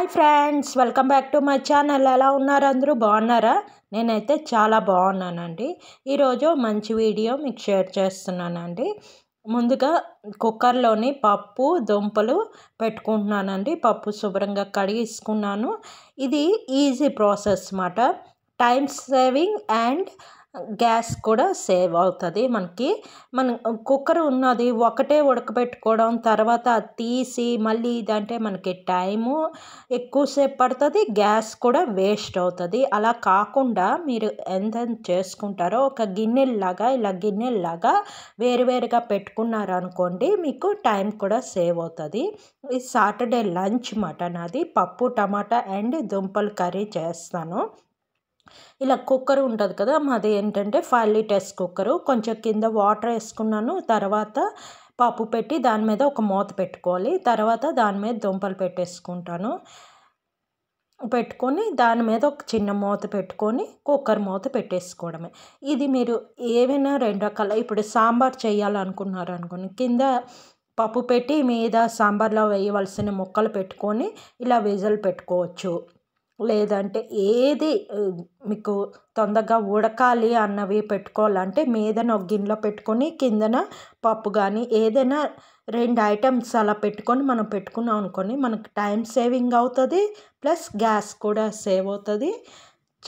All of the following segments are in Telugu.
hi friends welcome back to my channel ఎలా ఉన్నారు అందరూ బాగున్నారా నేనైతే చాలా బాగున్నానండి ఈరోజు మంచి వీడియో మీకు షేర్ చేస్తున్నానండి ముందుగా కుక్కర్లోని పప్పు దుంపలు పెట్టుకుంటున్నానండి పప్పు శుభ్రంగా కడిగిసుకున్నాను ఇది ఈజీ ప్రాసెస్ అన్నమాట టైం సేవింగ్ అండ్ గ్యాస్ కూడా సేవ్ అవుతుంది మనకి మన కుక్కర్ ఉన్నది ఒకటే ఉడకబెట్టుకోవడం తర్వాత తీసి మళ్ళీ ఇదంటే మనకి టైము ఎక్కువసేపు పడుతుంది గ్యాస్ కూడా వేస్ట్ అవుతుంది అలా కాకుండా మీరు ఎంత చేసుకుంటారో ఒక గిన్నెల్లాగా ఇలా గిన్నెల్లాగా వేరువేరుగా పెట్టుకున్నారనుకోండి మీకు టైం కూడా సేవ్ అవుతుంది ఈ సాటర్డే లంచ్ మటన్ అది పప్పు టమాటా అండ్ దుంపలు కర్రీ చేస్తాను ఇలా కుక్కర్ ఉంటుంది కదా మాది ఏంటంటే ఫైవ్ లీటర్స్ కుక్కరు కొంచెం కింద వాటర్ వేసుకున్నాను తర్వాత పప్పు పెట్టి దాని మీద ఒక మూత పెట్టుకోవాలి తర్వాత దాని మీద దుంపలు పెట్టేసుకుంటాను పెట్టుకొని దాని మీద ఒక చిన్న మూత పెట్టుకొని కుక్కర్ మూత పెట్టేసుకోవడమే ఇది మీరు ఏవైనా రెండు రకాల ఇప్పుడు సాంబార్ చేయాలనుకున్నారు అనుకోండి కింద పప్పు పెట్టి మీద సాంబార్లో వేయవలసిన ముక్కలు పెట్టుకొని ఇలా విజలు పెట్టుకోవచ్చు లేదంటే ఏది మీకు తొందరగా ఉడకాలి అన్నవి పెట్టుకోవాలంటే మీదన ఒక గిన్నెలో పెట్టుకొని కిందన పప్పు కానీ ఏదైనా రెండు ఐటమ్స్ అలా పెట్టుకొని మనం పెట్టుకున్నాం అనుకోని మనకు టైం సేవింగ్ అవుతుంది ప్లస్ గ్యాస్ కూడా సేవ్ అవుతుంది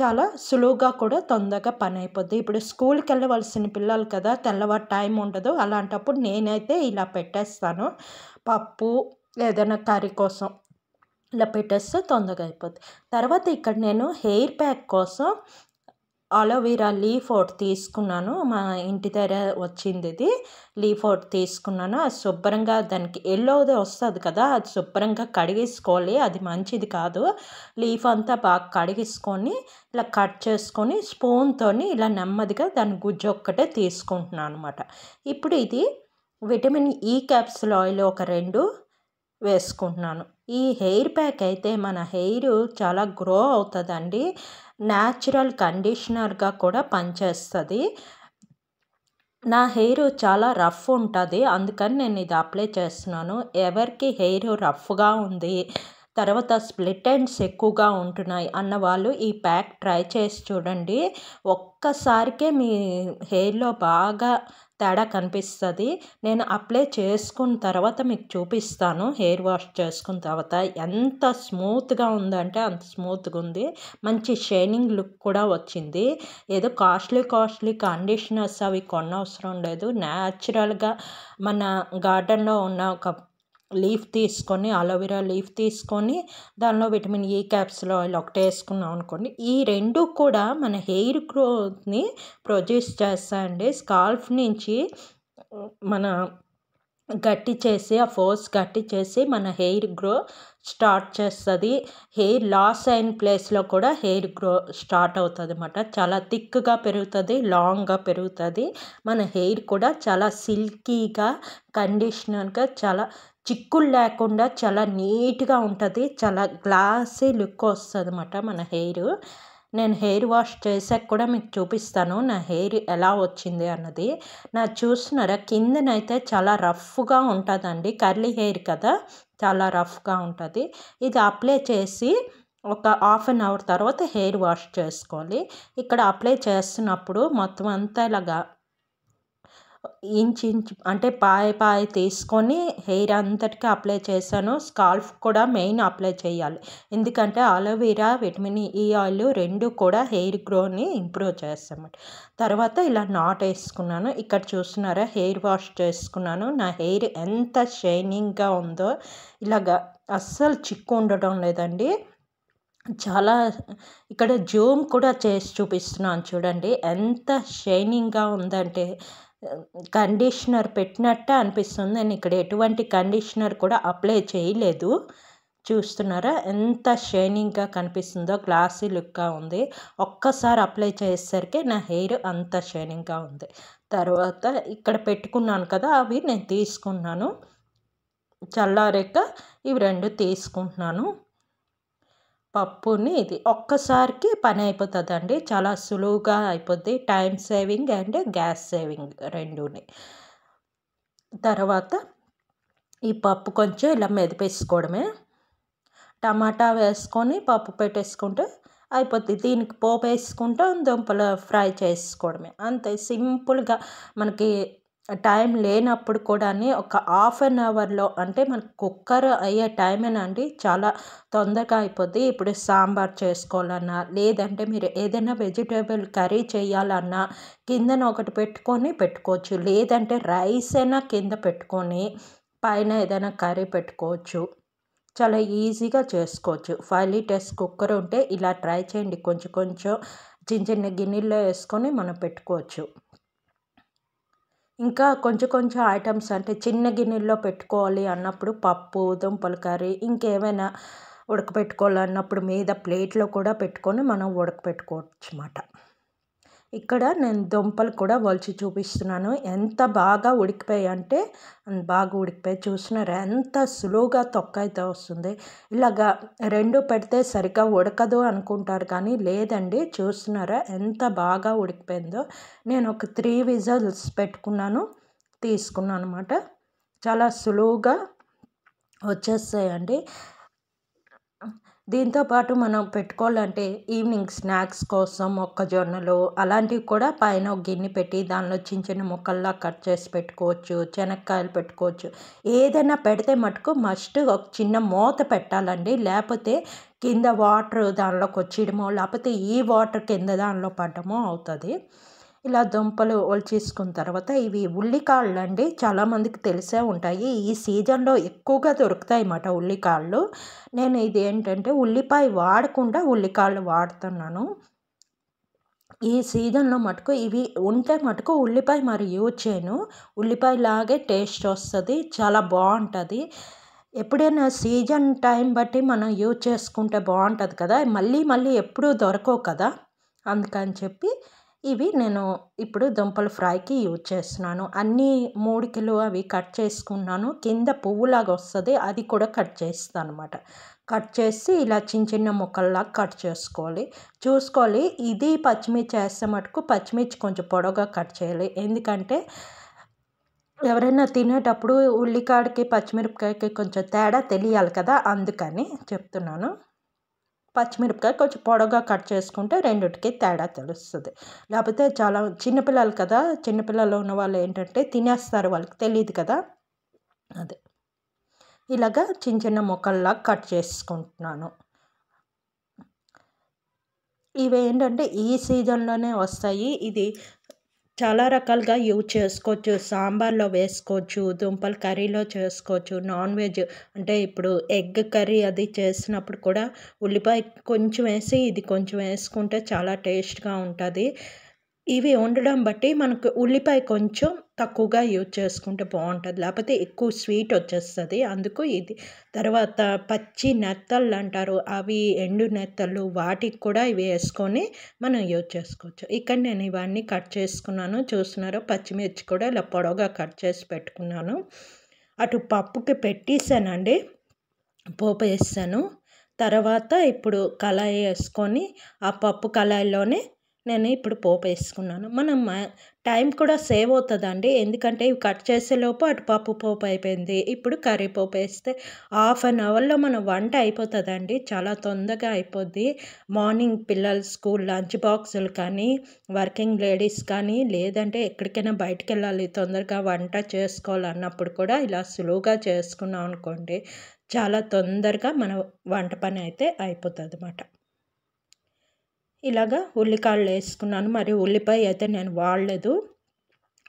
చాలా సులువుగా కూడా తొందరగా పని అయిపోద్ది ఇప్పుడు స్కూల్కి వెళ్ళవలసిన పిల్లలు కదా తెల్లవారు టైం ఉండదు అలాంటప్పుడు నేనైతే ఇలా పెట్టేస్తాను పప్పు ఏదైనా కర్రీ కోసం ఇలా పెట్టేస్తే తొందరగా అయిపోద్ది తర్వాత ఇక్కడ నేను హెయిర్ ప్యాక్ కోసం అలోవీరా లీఫ్ ఒకటి తీసుకున్నాను మా ఇంటి దగ్గర వచ్చింది ఇది లీఫ్ ఒకటి తీసుకున్నాను అది శుభ్రంగా దానికి ఎల్లోది వస్తుంది కదా అది శుభ్రంగా కడిగేసుకోవాలి అది మంచిది కాదు లీఫ్ అంతా బాగా కడిగేసుకొని ఇలా కట్ చేసుకొని స్పూన్తో ఇలా నెమ్మదిగా దాని గుజ్జు ఒక్కటే తీసుకుంటున్నాను అనమాట ఇప్పుడు ఇది విటమిన్ ఈ క్యాప్సుల్ ఆయిల్ ఒక రెండు వేసుకుంటున్నాను ఈ హెయిర్ ప్యాక్ అయితే మన హెయిర్ చాలా గ్రో అవుతుందండి న్యాచురల్ కండిషనర్గా కూడా పనిచేస్తుంది నా హెయిర్ చాలా రఫ్ ఉంటుంది అందుకని నేను ఇది అప్లై చేస్తున్నాను ఎవరికి హెయిర్ రఫ్గా ఉంది తర్వాత స్ప్లిట్ ఎండ్స్ ఎక్కువగా ఉంటున్నాయి అన్నవాళ్ళు ఈ ప్యాక్ ట్రై చేసి చూడండి ఒక్కసారికే మీ హెయిర్లో బాగా తేడా కనిపిస్తుంది నేను అప్లై చేసుకున్న తర్వాత మీకు చూపిస్తాను హెయిర్ వాష్ చేసుకున్న తర్వాత ఎంత స్మూత్గా ఉందంటే అంత స్మూత్గా ఉంది మంచి షైనింగ్ లుక్ కూడా వచ్చింది ఏదో కాస్ట్లీ కాస్ట్లీ కండిషనర్స్ అవి కొనవసరం లేదు న్యాచురల్గా మన గార్డెన్లో ఉన్న ఒక లీఫ్ తీసుకొని అలోవెరా లీఫ్ తీసుకొని దానిలో vitamin E e, capsule oil ఒకటే వేసుకున్నాం అనుకోండి ఈ రెండు కూడా మన హెయిర్ గ్రోత్ని ప్రొడ్యూస్ చేస్తాయండి స్కాల్ఫ్ నుంచి మన గట్టి చేసి ఆ ఫోర్స్ గట్టి చేసి మన హెయిర్ గ్రో స్టార్ట్ చేస్తుంది హెయిర్ లాస్ అయిన ప్లేస్లో కూడా హెయిర్ గ్రో స్టార్ట్ అవుతుంది అనమాట చాలా థిక్గా పెరుగుతుంది లాంగ్గా పెరుగుతుంది మన హెయిర్ కూడా చాలా సిల్కీగా కండిషనర్గా చాలా చిక్కులు లేకుండా చాలా నీట్గా ఉంటుంది చాలా గ్లాసీ లుక్ వస్తుంది అన్నమాట మన హెయిర్ నేను హెయిర్ వాష్ చేసాక కూడా మీకు చూపిస్తాను నా హెయిర్ ఎలా వచ్చింది అన్నది నా చూస్తున్నారా కిందనైతే చాలా రఫ్గా ఉంటుందండి కర్లీ హెయిర్ కదా చాలా రఫ్గా ఉంటుంది ఇది అప్లై చేసి ఒక హాఫ్ అన్ అవర్ తర్వాత హెయిర్ వాష్ చేసుకోవాలి ఇక్కడ అప్లై చేస్తున్నప్పుడు మొత్తం అంతా ఇలాగా ఇంచు అంటే పాయ పాయ తీసుకొని హెయిర్ అంతటికి అప్లై చేశాను స్కాల్ఫ్ కూడా మెయిన్ అప్లై చేయాలి ఎందుకంటే అలోవెరా విటమిన్ ఈ ఆయిల్ రెండు కూడా హెయిర్ గ్రోని ఇంప్రూవ్ చేస్తామండి తర్వాత ఇలా నాట్ వేసుకున్నాను ఇక్కడ చూస్తున్నారా హెయిర్ వాష్ చేసుకున్నాను నా హెయిర్ ఎంత షైనింగ్గా ఉందో ఇలాగ అస్సలు చిక్కు ఉండటం లేదండి చాలా ఇక్కడ జూమ్ కూడా చేసి చూపిస్తున్నాను చూడండి ఎంత షైనింగ్గా ఉందంటే కండిషనర్ పెట్టినట్టే అనిపిస్తుంది నేను ఇక్కడ ఎటువంటి కండిషనర్ కూడా అప్లై చేయలేదు చూస్తున్నారా ఎంత షైనింగ్గా కనిపిస్తుందో గ్లాసీ లుక్గా ఉంది ఒక్కసారి అప్లై చేసేసరికి నా హెయిర్ అంత షైనింగ్గా ఉంది తర్వాత ఇక్కడ పెట్టుకున్నాను కదా అవి నేను తీసుకున్నాను చల్లారాక ఇవి రెండు తీసుకుంటున్నాను పప్పుని ఇది ఒక్కసారికి పని అయిపోతుంది అండి చాలా సులువుగా అయిపోద్ది time saving and gas saving రెండుని తర్వాత ఈ పప్పు కొంచెం ఇలా మెదిపేసుకోవడమే టమాటా వేసుకొని పప్పు పెట్టేసుకుంటే అయిపోద్ది దీనికి పోపు వేసుకుంటాం దుంపలు ఫ్రై చేసుకోవడమే అంతే సింపుల్గా మనకి టైం లేనప్పుడు కూడా ఒక హాఫ్ అన్ అవర్లో అంటే మనకు కుక్కర్ అయ్యే అండి చాలా తొందరగా అయిపోద్ది ఇప్పుడు సాంబార్ చేసుకోవాలన్నా లేదంటే మీరు ఏదైనా వెజిటేబుల్ కర్రీ చేయాలన్నా కిందన ఒకటి పెట్టుకొని పెట్టుకోవచ్చు లేదంటే రైస్ అయినా కింద పెట్టుకొని పైన ఏదైనా కర్రీ పెట్టుకోవచ్చు చాలా ఈజీగా చేసుకోవచ్చు ఫైవ్ లీటర్స్ కుక్కర్ ఉంటే ఇలా ట్రై చేయండి కొంచెం కొంచెం చిన్న చిన్న గిన్నెల్లో వేసుకొని మనం పెట్టుకోవచ్చు ఇంకా కొంచెం కొంచెం ఐటమ్స్ అంటే చిన్న గిన్నెల్లో పెట్టుకోవాలి అన్నప్పుడు పప్పు దుంపల కర్రీ ఇంకేమైనా అన్నప్పుడు మీద ప్లేట్లో కూడా పెట్టుకొని మనం ఉడకపెట్టుకోవచ్చు అన్నమాట ఇక్కడ నేను దుంపలు కూడా వలిచి చూపిస్తున్నాను ఎంత బాగా ఉడికిపోయాయి అంటే బాగా ఉడికిపోయి చూస్తున్నారా ఎంత సులువుగా తొక్క అయితే వస్తుంది ఇలాగా రెండు పెడితే సరిగ్గా ఉడకదు అనుకుంటారు కానీ లేదండి చూస్తున్నారా ఎంత బాగా ఉడికిపోయిందో నేను ఒక త్రీ విజల్స్ పెట్టుకున్నాను తీసుకున్నాను అనమాట చాలా సులువుగా వచ్చేస్తాయండి దీంతోపాటు మనం పెట్టుకోవాలంటే ఈవినింగ్ స్నాక్స్ కోసం మొక్కజొన్నలు అలాంటివి కూడా పైన ఒక గిన్నె పెట్టి దానిలో చిన్న చిన్న ముక్కల్లా కట్ చేసి పెట్టుకోవచ్చు శనక్కాయలు పెట్టుకోవచ్చు ఏదైనా పెడితే మటుకు మస్ట్ ఒక చిన్న మూత పెట్టాలండి లేకపోతే కింద వాటర్ దానిలోకి వచ్చేయడమో లేకపోతే ఈ వాటర్ కింద దానిలో పడ్డమో అవుతుంది ఇలా దుంపలు ఒలిచేసుకున్న తర్వాత ఇవి ఉల్లికాళ్ళు అండి చాలామందికి తెలిసే ఉంటాయి ఈ సీజన్లో ఎక్కువగా దొరుకుతాయి అన్నమాట ఉల్లికాళ్ళు నేను ఇది ఏంటంటే ఉల్లిపాయ వాడకుండా ఉల్లికాళ్ళు వాడుతున్నాను ఈ సీజన్లో మటుకు ఇవి ఉంటే మటుకు ఉల్లిపాయ మరి యూజ్ చేయను ఉల్లిపాయ లాగే టేస్ట్ వస్తుంది చాలా బాగుంటుంది ఎప్పుడైనా సీజన్ టైం బట్టి మనం యూజ్ చేసుకుంటే బాగుంటుంది కదా మళ్ళీ మళ్ళీ ఎప్పుడూ దొరకవు కదా అందుకని చెప్పి ఇవి నేను ఇప్పుడు దుంపలు ఫ్రైకి యూజ్ చేస్తున్నాను అన్నీ మూడు కిలో అవి కట్ చేసుకున్నాను కింద పువ్వులాగా వస్తుంది అది కూడా కట్ చేస్తాను అనమాట కట్ చేసి ఇలా చిన్న చిన్న ముక్కల్లాగా కట్ చేసుకోవాలి చూసుకోవాలి ఇది పచ్చిమిర్చి వేస్తే మటుకు పచ్చిమిర్చి కొంచెం పొడవుగా కట్ చేయాలి ఎందుకంటే ఎవరైనా తినేటప్పుడు ఉల్లికాడికి పచ్చిమిరపకాయకి కొంచెం తేడా తెలియాలి కదా అందుకని చెప్తున్నాను పచ్చిమిరపకాయ కొంచెం పొడవుగా కట్ చేసుకుంటే రెండింటికి తేడా తెలుస్తుంది లేకపోతే చాలా చిన్నపిల్లలు కదా చిన్నపిల్లలు ఉన్న వాళ్ళు ఏంటంటే తినేస్తారు వాళ్ళకి తెలియదు కదా అదే ఇలాగా చిన్న చిన్న మొక్కల్లా కట్ చేసుకుంటున్నాను ఇవి ఏంటంటే ఈ సీజన్లోనే వస్తాయి ఇది చాలా రకాలుగా యూజ్ చేసుకోవచ్చు సాంబార్లో వేసుకోవచ్చు దుంపల కర్రీలో చేసుకోవచ్చు నాన్ వెజ్ అంటే ఇప్పుడు ఎగ్ కర్రీ అది చేసినప్పుడు కూడా ఉల్లిపాయ కొంచెం వేసి ఇది కొంచెం వేసుకుంటే చాలా టేస్ట్గా ఉంటుంది ఇవి వండడం బట్టి మనకు ఉల్లిపాయ కొంచెం తక్కువగా యూజ్ చేసుకుంటే బాగుంటుంది లేకపోతే ఎక్కువ స్వీట్ వచ్చేస్తుంది అందుకు ఇది తర్వాత పచ్చి నెత్తళ్ళు అంటారు అవి ఎండు నెత్తళ్ళు వాటికి కూడా ఇవి వేసుకొని మనం యూజ్ చేసుకోవచ్చు ఇక్కడ నేను ఇవన్నీ కట్ చేసుకున్నాను చూస్తున్నారు పచ్చిమిర్చి కూడా ఇలా పొడవుగా కట్ చేసి పెట్టుకున్నాను అటు పప్పుకి పెట్టేసానండి పోపు వేసాను తర్వాత ఇప్పుడు కళాయి వేసుకొని ఆ పప్పు కళాయిలోనే నేను ఇప్పుడు పోపు వేసుకున్నాను మనం టైం కూడా సేవ్ అవుతుందండి ఎందుకంటే ఇవి కట్ చేసేలోపు అటు పప్పు పోపు అయిపోయింది ఇప్పుడు కర్రీ పోపు వేస్తే హాఫ్ అన్ అవర్లో మన వంట అయిపోతుందండి చాలా తొందరగా అయిపోద్ది మార్నింగ్ పిల్లలు స్కూల్ లంచ్ బాక్సులు కానీ వర్కింగ్ లేడీస్ కానీ లేదంటే ఎక్కడికైనా బయటకు వెళ్ళాలి తొందరగా వంట చేసుకోవాలన్నప్పుడు కూడా ఇలా సులువుగా చేసుకున్నాం అనుకోండి చాలా తొందరగా మన వంట పని అయితే అయిపోతుంది అన్నమాట ఇలాగా ఉల్లికాళ్ళు వేసుకున్నాను మరి ఉల్లిపాయ అయితే నేను వాడలేదు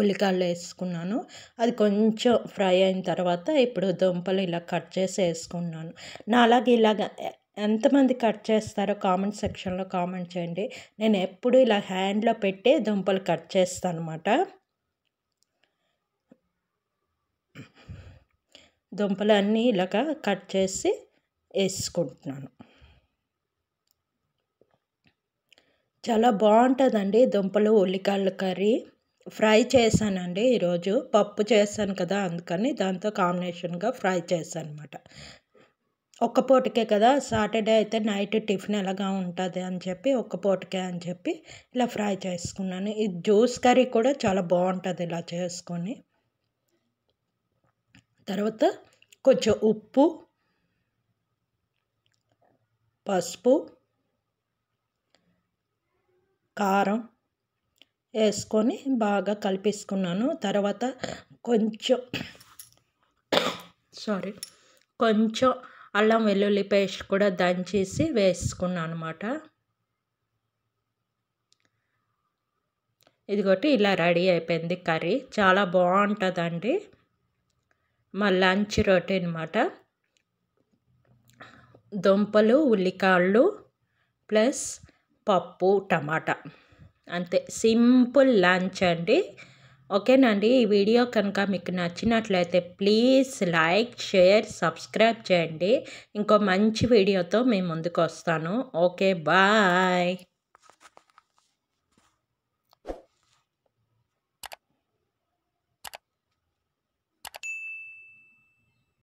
ఉల్లికాళ్ళు వేసుకున్నాను అది కొంచెం ఫ్రై అయిన తర్వాత ఇప్పుడు దుంపలు ఇలా కట్ చేసి వేసుకున్నాను నా అలాగే ఇలాగ ఎంతమంది కట్ చేస్తారో కామెంట్ సెక్షన్లో కామెంట్ చేయండి నేను ఎప్పుడు ఇలా హ్యాండ్లో పెట్టి దుంపలు కట్ చేస్తాను అనమాట దుంపలు అన్నీ ఇలాగ కట్ చేసి వేసుకుంటున్నాను చాలా బాగుంటుందండి దుంపలు ఉల్లికాయల కర్రీ ఫ్రై చేశానండి ఈరోజు పప్పు చేశాను కదా అందుకని దాంతో కాంబినేషన్గా ఫ్రై చేశాను అనమాట ఒక్క పూటకే కదా సాటర్డే అయితే నైట్ టిఫిన్ ఎలాగా ఉంటుంది అని చెప్పి ఒక్క పూటకే అని చెప్పి ఇలా ఫ్రై చేసుకున్నాను ఈ జ్యూస్ కర్రీ కూడా చాలా బాగుంటుంది ఇలా చేసుకొని తర్వాత కొంచెం ఉప్పు పసుపు కారం వేసుకొని బాగా కలిపేసుకున్నాను తర్వాత కొంచెం సారీ కొంచెం అల్లం వెల్లుల్లి పేస్ట్ కూడా దంచేసి వేసుకున్నాను అనమాట ఇదిగోటి ఇలా రెడీ అయిపోయింది కర్రీ చాలా బాగుంటుందండి మా లంచ్ రొటీ అనమాట దుంపలు ఉల్లికాళ్ళు ప్లస్ పప్పు టమాటా అంతే సింపుల్ లంచ్ అండి ఓకేనండి ఈ వీడియో కనుక మీకు నచ్చినట్లయితే ప్లీజ్ లైక్ షేర్ సబ్స్క్రైబ్ చేయండి ఇంకో మంచి వీడియోతో మేము ముందుకు వస్తాను ఓకే బాయ్